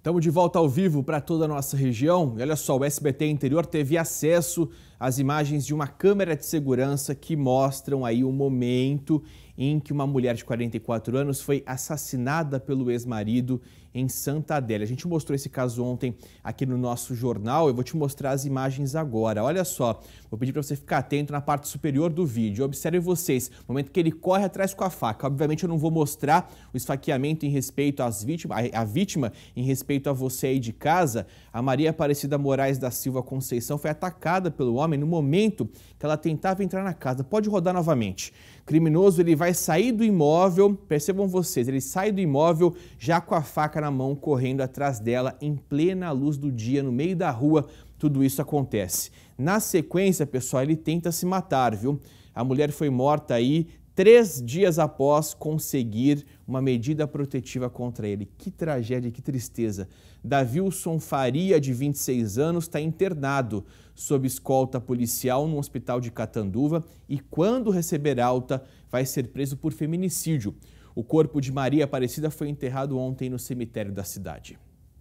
Estamos de volta ao vivo para toda a nossa região. E olha só, o SBT Interior teve acesso às imagens de uma câmera de segurança que mostram aí o momento em que uma mulher de 44 anos foi assassinada pelo ex-marido em Santa Adélia. A gente mostrou esse caso ontem aqui no nosso jornal. Eu vou te mostrar as imagens agora. Olha só, vou pedir para você ficar atento na parte superior do vídeo. Observe vocês, no momento que ele corre atrás com a faca. Obviamente eu não vou mostrar o esfaqueamento em respeito às vítimas, a vítima em respeito respeito a você aí de casa, a Maria Aparecida Moraes da Silva Conceição foi atacada pelo homem no momento que ela tentava entrar na casa. Pode rodar novamente. criminoso, ele vai sair do imóvel, percebam vocês, ele sai do imóvel já com a faca na mão, correndo atrás dela em plena luz do dia, no meio da rua. Tudo isso acontece. Na sequência, pessoal, ele tenta se matar, viu? A mulher foi morta aí três dias após conseguir uma medida protetiva contra ele. Que tragédia, que tristeza. Davilson Faria, de 26 anos, está internado sob escolta policial no hospital de Catanduva e, quando receber alta, vai ser preso por feminicídio. O corpo de Maria Aparecida foi enterrado ontem no cemitério da cidade.